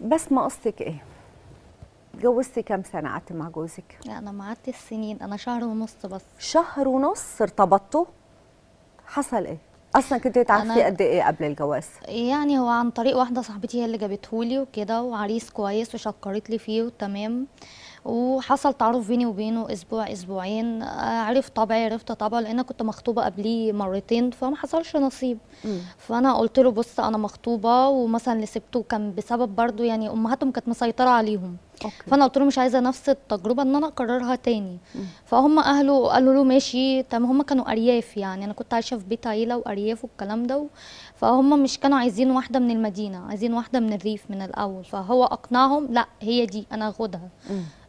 بس ما قصتك ايه؟ جوزتي كام سنة قعدتي مع جوزك؟ لا أنا ما قعدتش السنين أنا شهر ونص بس شهر ونص ارتبطتوا؟ حصل إيه؟ أصلا كنت تعرفي قد إيه قبل الجواز؟ يعني هو عن طريق واحدة صاحبتي هي اللي جابتهولي وكده وعريس كويس وشكرت لي فيه وتمام وحصل تعارف بيني وبينه اسبوع اسبوعين آه، عرف طبعي عرفت طبعه لان كنت مخطوبه قبليه مرتين فما حصلش نصيب فانا قلت له بص انا مخطوبه ومثلا اللي سبته كان بسبب برضه يعني امهاتهم كانت مسيطره عليهم أوكي. فانا قلت له مش عايزه نفس التجربه ان انا اكررها تاني فهم اهله قالوا له ماشي طب هم كانوا ارياف يعني انا كنت عايشه في بيت عيله وارياف والكلام ده فهم مش كانوا عايزين واحده من المدينه عايزين واحده من الريف من الاول فهو اقنعهم لا هي دي انا هاخدها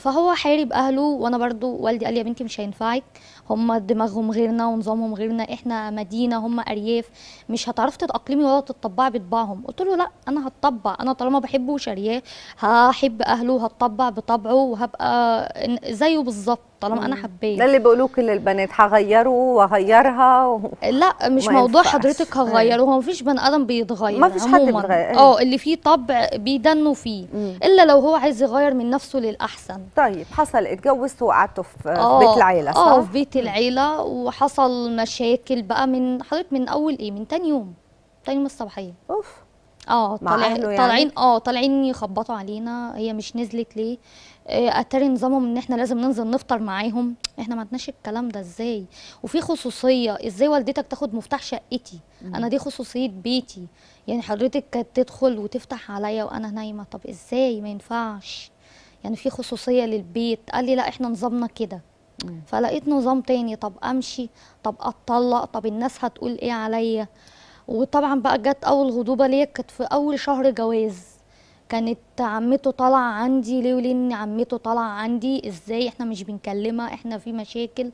فهو حارب اهله وانا برضو والدي قال لي يا بنتي مش هينفعك هم دماغهم غيرنا ونظامهم غيرنا احنا مدينه هم ارياف مش هتعرفي تتاقلمي ولا تتطبعي بطباعهم قلت له لا انا هتطبع انا طالما بحبه وشارياه هحب اهله هتطبع بطبعه وهبقى زيه بالظبط طالما انا حبيت ده اللي بيقولوه كل البنات هغيره وهغيرها و... لا مش موضوع حضرتك أيوة. هغيره هو مفيش بني ادم بيتغير ما فيش حد بيتغير أيوة. اه اللي فيه طبع بيدنوا فيه مم. الا لو هو عايز يغير من نفسه للاحسن طيب حصل اتجوزتوا وقعدتوا في أوه. بيت العيله صح؟ اه في بيت العيله وحصل مشاكل بقى من حضرتك من اول ايه من تاني يوم تاني يوم الصباحيه اوف اه طالعين يعني؟ طالعين اه طالعين يخبطوا علينا هي مش نزلت ليه آه، اتاري نظامهم ان احنا لازم ننزل نفطر معاهم احنا ما عندناش الكلام ده ازاي وفي خصوصيه ازاي والدتك تاخد مفتاح شقتي انا دي خصوصيه بيتي يعني حضرتك كانت تدخل وتفتح عليا وانا نايمه طب ازاي ما ينفعش يعني في خصوصيه للبيت قال لي لا احنا نظامنا كده فلقيت نظام تاني طب امشي طب اتطلق طب الناس هتقول ايه عليا وطبعا بقى جت اول غضوبه ليا كانت في اول شهر جواز كانت عمته طالعه عندي ليه ولين عمته طالعه عندي ازاي احنا مش بنكلمها احنا في مشاكل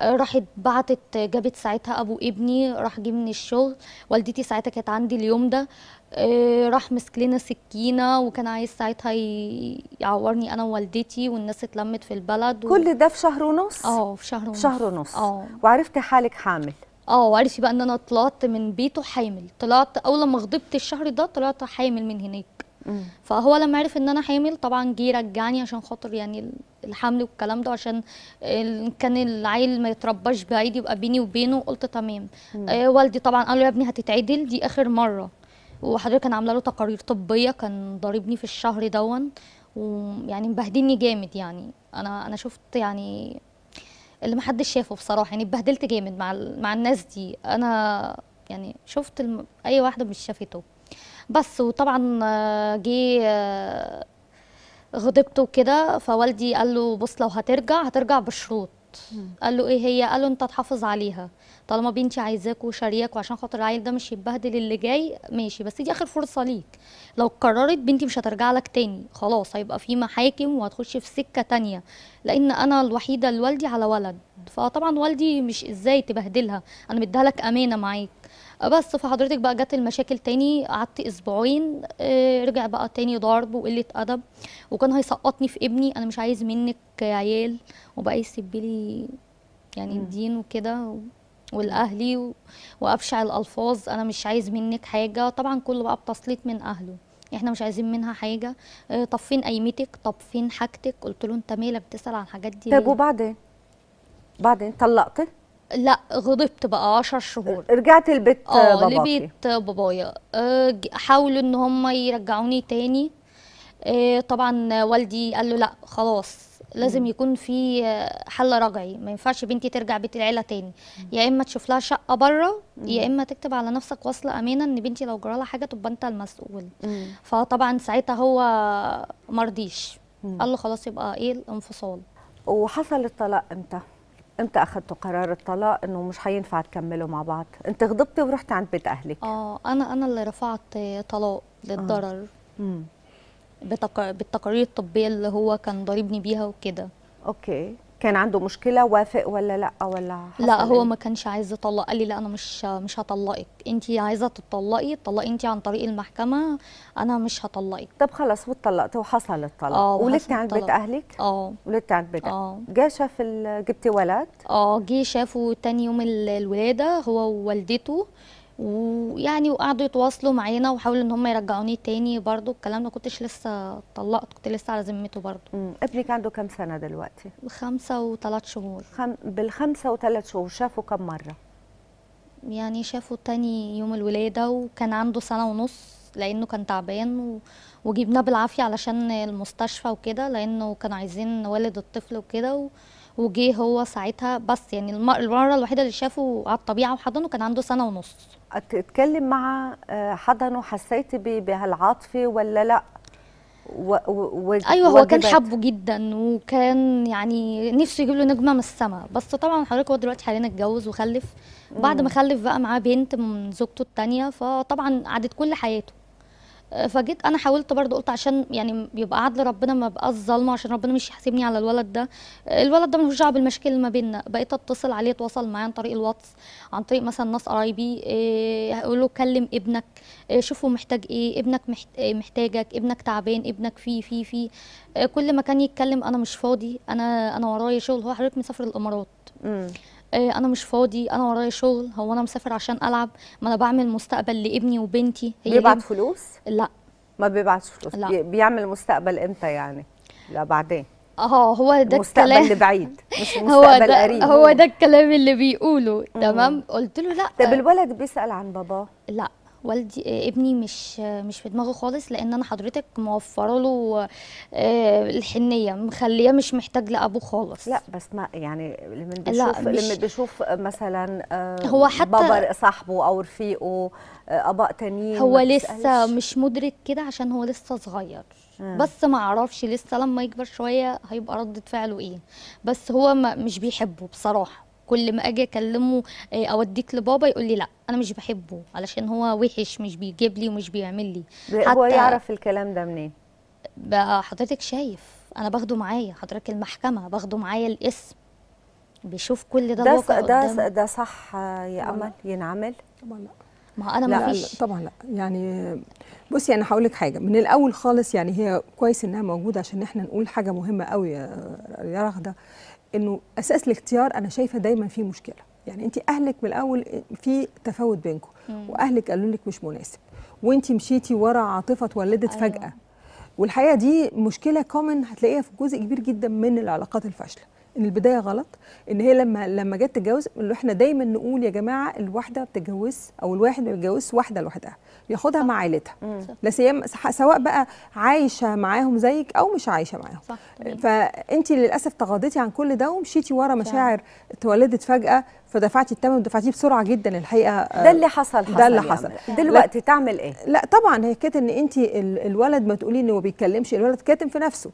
آه، راحت بعتت جابت ساعتها ابو ابني راح جه من الشغل والدتي ساعتها كانت عندي اليوم ده آه، راح مسك لنا سكينه وكان عايز ساعتها يعورني انا ووالدتي والناس اتلمت في البلد و... كل ده في شهر ونص اه في شهر ونص شهر ونص اه وعرفتي حالك حامل اه وعرفي بقى ان انا طلعت من بيته حامل طلعت اول ما غضبت الشهر ده طلعت حامل من هناك فهو لما عرف ان انا حامل طبعا جه رجعني عشان خاطر يعني الحمل والكلام ده عشان كان العيل ما يترباش بعيد يبقى بيني وبينه قلت تمام آه والدي طبعا قال له يا ابني هتتعدل دي اخر مره وحضرتك كان عامله له تقارير طبيه كان ضاربني في الشهر دون ويعني مبهدلني جامد يعني انا انا شفت يعني اللي ما حدش شافه بصراحه يعني اتبهدلت جامد مع مع الناس دي انا يعني شفت الم... اي واحده مش شافته بس وطبعا آه، جه آه، غضبته كده فوالدي قال له بص لو هترجع هترجع بشروط قال له ايه هي قال له انت تحافظ عليها طالما بنتي عايزاك وشارياك وعشان خاطر العيل ده مش يتبهدل اللي جاي ماشي بس دي اخر فرصه ليك لو قررت بنتي مش هترجع لك تاني خلاص هيبقى في محاكم وهتخش في سكه تانية لان انا الوحيده لوالدي على ولد فطبعا والدي مش ازاي تبهدلها انا مديها لك امانه معاك بس فحضرتك بقى جت المشاكل تاني قعدت اسبوعين آه، رجع بقى تاني ضرب وقله ادب وكان هيسقطني في ابني انا مش عايز منك عيال وبقى يسيب لي يعني الدين وكده والاهلي وافشع وابشع الالفاظ انا مش عايز منك حاجه طبعا كله بقى بتسليط من اهله احنا مش عايزين منها حاجه آه، طب فين قيمتك طب فين حاجتك قلت له انت مالك بتسال عن الحاجات دي طب وبعدين بعدين طلقتي لا غضبت بقى 10 شهور رجعت آه، باباكي اه لبيت بابايا آه، حاولوا ان هم يرجعوني تاني آه، طبعا والدي قال له لا خلاص لازم يكون في حل رجعي ما ينفعش بنتي ترجع بيت العيله تاني يا اما تشوف لها شقه بره يا اما تكتب على نفسك وصله امانه ان بنتي لو جرى لها حاجه تبقى انت المسؤول فطبعا ساعتها هو مرضيش قال له خلاص يبقى ايه الانفصال وحصل الطلاق امتى امتى اخذتوا قرار الطلاق انه مش حينفع تكملوا مع بعض انت غضبتي ورحت عند بيت اهلك اه انا انا اللي رفعت طلاق للضرر آه. بالتقارير الطبيه اللي هو كان ضاربني بيها وكده اوكي كان عنده مشكله وافق ولا لا ولا لا هو إيه؟ ما كانش عايز يطلق قال لي لا انا مش مش هطلقك انت عايزه تطلقي طلقي انت عن طريق المحكمه انا مش هطلقك طب خلاص واتطلقت وحصل الطلاق اه ولدتي عند بيت اهلك اه ولدت عند بيت اه جه شاف جبتي ولد اه جه شافه تاني يوم الولاده هو ووالدته ويعني وقعدوا يتواصلوا معانا وحاولوا ان هم يرجعوني تاني برضو الكلام ده كنتش لسه طلقت كنت لسه على ذمته برضو ابنك عنده كام سنه دلوقتي خمسة وثلاث شهور خم... بالخمسة وثلاث شهور شافه كم مره يعني شافه تاني يوم الولاده وكان عنده سنه ونص لانه كان تعبان و... وجبناه بالعافيه علشان المستشفى وكده لانه كانوا عايزين نولد الطفل وكده و... وجه هو ساعتها بس يعني المره الوحيده اللي شافه على الطبيعه وحضنه كان عنده سنه ونص اتكلم مع آه، حضنه حسيت بهالعاطفه ولا لا و... و... ايوه هو كان حبه جدا وكان يعني نفسه يجيب له نجمه من السماء بس طبعا حضرتك هو دلوقتي حاليا اتجوز وخلف بعد ما خلف بقى معاه بنت من زوجته الثانيه فطبعا قعدت كل حياته فجيت انا حاولت برضو قلت عشان يعني يبقى عدل ربنا ما بقاش ظالمه عشان ربنا مش يحاسبني على الولد ده الولد ده ملوش دعوه بالمشاكل اللي ما بيننا بقيت اتصل عليه اتواصل معاه عن طريق الواتس عن طريق مثلا ناس قرايبي اقول إيه، له كلم ابنك إيه، شوفه محتاج ايه ابنك إيه، محتاجك ابنك تعبان ابنك في في في كل ما كان يتكلم انا مش فاضي انا انا ورايا شغل هو حضرتك مسافر الامارات إيه، انا مش فاضي انا ورايا شغل هو انا مسافر عشان العب ما انا بعمل مستقبل لابني وبنتي هي بيبعت فلوس لا ما بيبعتش فلوس لا. بيعمل مستقبل امتى يعني لا بعدين اه هو ده المستقبل مستقبل بعيد مش المستقبل قريب هو ده الكلام اللي بيقوله تمام قلت له لا طب الولد بيسال عن باباه لا والدي آه، ابني مش آه، مش في دماغه خالص لان انا حضرتك موفره له آه، الحنيه مخليه مش محتاج لابوه خالص لا بس ما يعني لما بيشوف لا لما بيشوف مثلا هو حتى بابا صاحبه او رفيقه اباء تانيين هو لسه مش مدرك كده عشان هو لسه صغير آه. بس ما اعرفش لسه لما يكبر شويه هيبقى رده فعله ايه بس هو ما مش بيحبه بصراحه كل ما اجي اكلمه آه، اوديك لبابا يقول لي لا انا مش بحبه علشان هو وحش مش بيجيب لي ومش بيعمل لي حتى هو يعرف الكلام ده منين بقى حضرتك شايف انا باخده معايا حضرتك المحكمه باخده معايا الاسم بيشوف كل ده ده ده, ده صح يا امل ينعمل طبعا لا ما انا ما فيش طبعا لا يعني بصي انا هقول لك حاجه من الاول خالص يعني هي كويس انها موجوده عشان احنا نقول حاجه مهمه قوي يا رغده انه اساس الاختيار انا شايفه دايما في مشكله يعني انت اهلك من الاول في تفاوت بينكم واهلك قالوا لك مش مناسب وانت مشيتي ورا عاطفه اتولدت أيوة. فجاه والحقيقه دي مشكله كومن هتلاقيها في جزء كبير جدا من العلاقات الفاشله ان البدايه غلط ان هي لما لما جت تتجوز اللي احنا دايما نقول يا جماعه الواحده ما بتتجوزش او الواحد ما واحده لوحدها بياخدها مع عيلتها لا سيما سواء بقى عايشه معاهم زيك او مش عايشه معاهم صح. آه، فانت للاسف تغاضيتي عن كل ده ومشيتي ورا مشاعر اتولدت فجاه فدفعتي الثمن ودفعتيه بسرعه جدا الحقيقه آه، ده اللي حصل حصل ده اللي حصل دلوقتي تعمل ايه لا طبعا هي كانت ان انت الولد ما تقولي انه ما بيتكلمش الولد كاتم في نفسه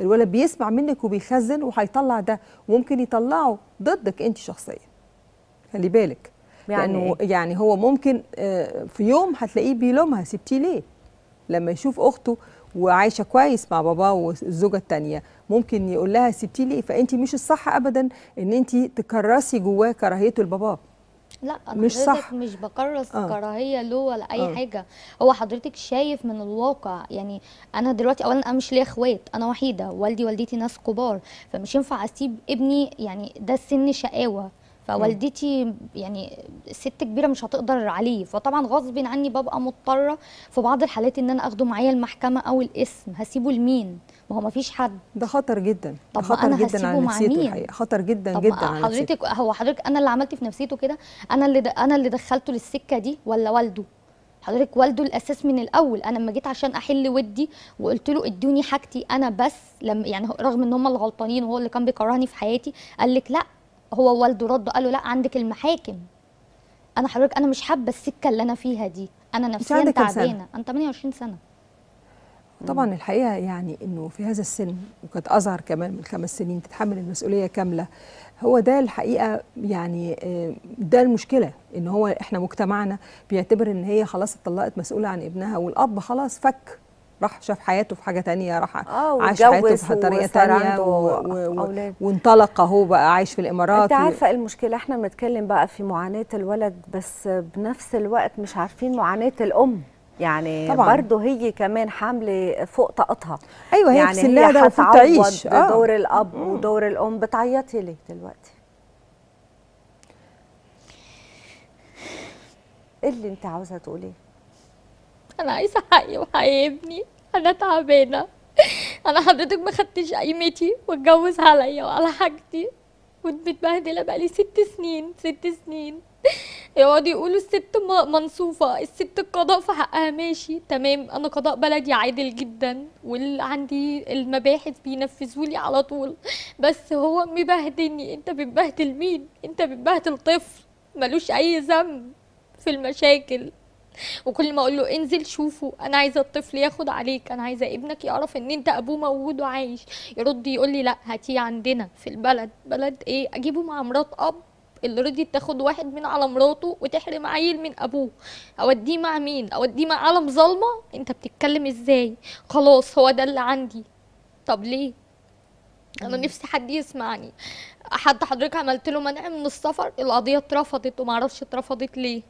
الولد بيسمع منك وبيخزن وهيطلع ده وممكن يطلعه ضدك انت شخصيا خلي بالك يعني لانه إيه؟ يعني هو ممكن آه، في يوم هتلاقيه بيلومها سبتيه ليه لما يشوف اخته وعايشه كويس مع باباه والزوجه الثانيه ممكن يقول لها سبتيه ليه فانت مش الصح ابدا ان انت تكرسي جواه كراهيته لباباه لا أنا مش صح مش بكرس آه. كراهيه له ولا اي آه. حاجه هو حضرتك شايف من الواقع يعني انا دلوقتي اولا انا مش ليا اخوات انا وحيده والدي والدتي ناس كبار فمش ينفع اسيب ابني يعني ده سن شقاوه فوالدتي يعني ست كبيره مش هتقدر عليه فطبعا غصب عني ببقى مضطره في بعض الحالات ان انا اخده معايا المحكمه او الاسم هسيبه لمين ما هو ما فيش حد ده خطر جدا طب خطر أنا جدا على نفسيته الحقيقه خطر جدا طب جدا على حضرتك هو حضرتك انا اللي عملت في نفسيته كده انا اللي انا اللي دخلته للسكه دي ولا والده حضرتك والده الاساس من الاول انا لما جيت عشان احل ودي وقلت له ادوني حاجتي انا بس لما يعني رغم ان هم اللي غلطانين وهو اللي كان بيكرهني في حياتي قال لك لا هو والده رد قال له لا عندك المحاكم انا حضرتك انا مش حابه السكه اللي انا فيها دي انا نفسيا تعبانه انا 28 سنه طبعا الحقيقه يعني انه في هذا السن وقد اظهر كمان من خمس سنين تتحمل المسؤوليه كامله هو ده الحقيقه يعني آه، ده المشكله ان هو احنا مجتمعنا بيعتبر ان هي خلاص اتطلقت مسؤوله عن ابنها والاب خلاص فك راح شاف حياته في حاجه تانية راح آه عاش حياته في طريقه تانية و... و... و... وانطلق اهو بقى عايش في الامارات انت عارفه و... إيه المشكله احنا بنتكلم بقى في معاناه الولد بس بنفس الوقت مش عارفين معاناه الام يعني طبعا. برضه هي كمان حاملة فوق طاقتها ايوه هي يعني في سنها ده المفروض تعيش آه. دور الاب مم. ودور الام بتعيطي ليه دلوقتي ايه اللي انت عاوزه تقوليه انا عايزه حقي وحقي ابني انا تعبانه انا حضرتك ما خدتش قيمتي واتجوز عليا وعلى حاجتي كنت متبهدله بقالي ست سنين ست سنين يقعدوا يقولوا الست منصوفه الست القضاء في حقها ماشي تمام انا قضاء بلدي عادل جدا عندي المباحث بينفذوا لي على طول بس هو مبهدلني انت بتبهدل مين انت بتبهدل طفل ملوش اي ذنب في المشاكل وكل ما اقول له انزل شوفه انا عايزه الطفل ياخد عليك انا عايزه ابنك يعرف ان انت ابوه موجود وعايش يرد يقول لي لا هاتيه عندنا في البلد بلد ايه اجيبه مع مرات اب اللي رضيت تاخد واحد من على مراته وتحرم عيل من ابوه اوديه مع مين اوديه مع عالم ظلمه انت بتتكلم ازاي خلاص هو ده اللي عندي طب ليه انا نفسي حد يسمعني حد حضرتك عملت له منع من السفر القضيه اترفضت ومعرفش اترفضت ليه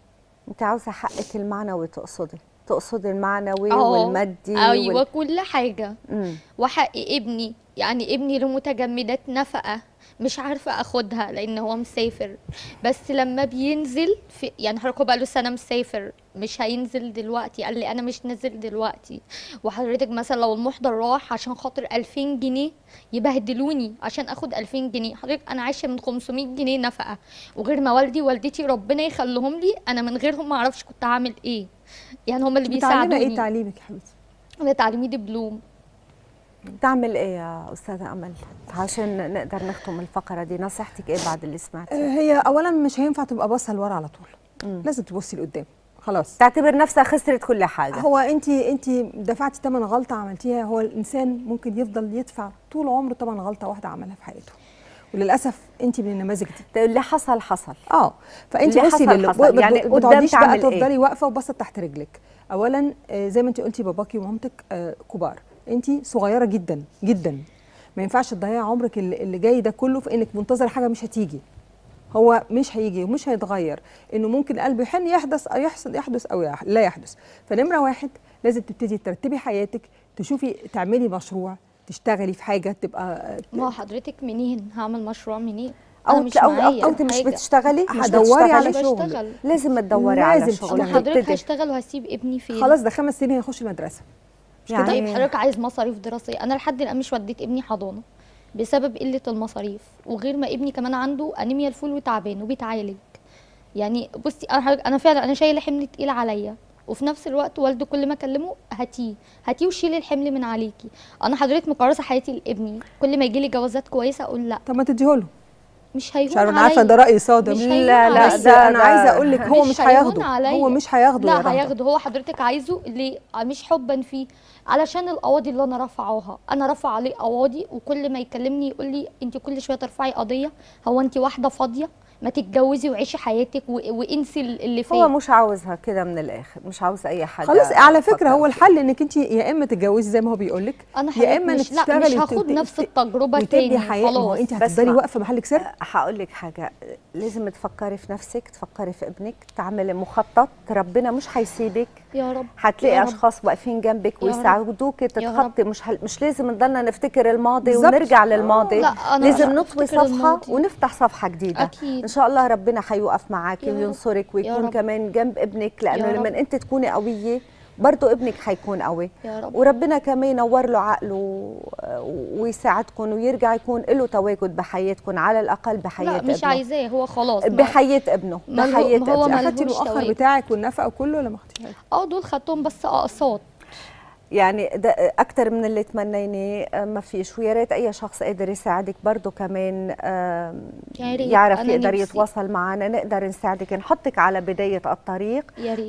انت عاوزه حقك المعنوي تقصدي تقصدي المعنوي آه. والمادي ايوه وال... كل حاجه مم. وحق ابني يعني ابني لمتجمدات نفقه مش عارفه اخدها لان هو مسافر بس لما بينزل في يعني حركه بقى له سنه مسافر مش هينزل دلوقتي قال لي انا مش نازل دلوقتي وحضرتك مثلا لو المحضر راح عشان خاطر 2000 جنيه يبهدلوني عشان اخد 2000 جنيه حضرتك انا عايشه من 500 جنيه نفقه وغير ما والدي والدتي ربنا يخليهم لي انا من غيرهم ما اعرفش كنت هعمل ايه يعني هم اللي إيه بيساعدوني ايه تعليمك يا حبيبتي انا تعليمي دبلوم تعمل ايه يا استاذه امل عشان نقدر نختم الفقره دي نصيحتك ايه بعد اللي سمعتيه آه، هي اولا مش هينفع تبقى باصه لورا على طول مم. لازم تبصي لقدام خلاص تعتبر نفسها خسرت كل حاجه هو انت انت دفعتي ثمن غلطه عملتيها هو الانسان ممكن يفضل يدفع طول عمره ثمن غلطه واحده عملها في حياته وللاسف انت من النماذج دي طيب، اللي حصل حصل اه فانت بصي للي حصل يعني قدام تعمل بقى إيه؟ تفضلي إيه؟ واقفه وبصت تحت رجلك اولا آه، زي ما انت قلتي باباكي ومامتك آه، كبار انت صغيره جدا جدا ما ينفعش تضيعي عمرك اللي جاي ده كله في انك منتظره حاجه مش هتيجي هو مش هيجي ومش هيتغير انه ممكن قلبه يحن يحدث او يحصل يحدث او لا يحدث فنمره واحد لازم تبتدي ترتبي حياتك تشوفي تعملي مشروع تشتغلي في حاجه تبقى ما هو حضرتك منين هعمل مشروع منين او مش او, أو انت مش بتشتغلي هتدوري على شغل بشتغل. لازم تدوري على شغل حضرتك هشتغل وهسيب ابني فين خلاص ده خمس سنين هيخش المدرسه يعني طيب حضرتك عايز مصاريف دراسيه انا لحد الان مش وديت ابني حضانه بسبب قله المصاريف وغير ما ابني كمان عنده انيميا الفول وتعبان وبيتعالج يعني بصي انا انا فعلا انا شايله حمل تقيل عليا وفي نفس الوقت والده كل ما اكلمه هاتيه هاتيه وشيلي الحمل من عليكي انا حضرتك مكرسه حياتي لابني كل ما يجي لي جوازات كويسه اقول لا طب ما تديهوله مش هيهون عليا انا عارفه ده راي صادم لا لا ده انا عايزه اقول لك هو مش هياخده هو مش هياخده لا هياخده هو حضرتك عايزه ليه مش حبا فيه علشان القواضي اللي انا رافعاها انا رافع عليه قواضي وكل ما يكلمني يقول لي انت كل شويه ترفعي قضيه هو انت واحده فاضيه ما تتجوزي وعيشي حياتك وانسي اللي فيه هو مش عاوزها كده من الاخر مش عاوز اي حاجه خلاص على فكره هو الحل انك انت يا اما تتجوزي زي ما هو بيقول لك يا اما انك تشتغلي مش هاخد نفس التجربه تاني خلاص انت هتفضلي واقفه محلك سر هقول لك حاجه لازم تفكري في نفسك تفكري في ابنك تعملي مخطط ربنا مش هيسيبك يا رب هتلاقي يا رب. اشخاص واقفين جنبك ويساعدوك تتخطي مش هل... مش لازم نضلنا نفتكر الماضي بالزبط. ونرجع للماضي لا أنا لازم نطوي صفحه الماضي. ونفتح صفحه جديده أكيد. شاء الله ربنا حيوقف معاكي وينصرك ويكون كمان جنب ابنك لانه لما انت تكوني قويه برضه ابنك حيكون قوي يا رب. وربنا كمان ينور له عقله ويساعدكم ويرجع يكون له تواجد بحياتكم على الاقل بحياه لا مش عايزاه هو خلاص بحياه ابنه بحياه هو ابنه اخدتي الاخر بتاعك والنفقه كله ولا ما اخدتيهاش؟ اه دول خدتهم بس اقساط يعني اكثر من اللي تمنيناه ما فيش ويا ريت اي شخص قادر يساعدك برضه كمان يعرف يقدر يتواصل معنا نقدر نساعدك نحطك على بدايه الطريق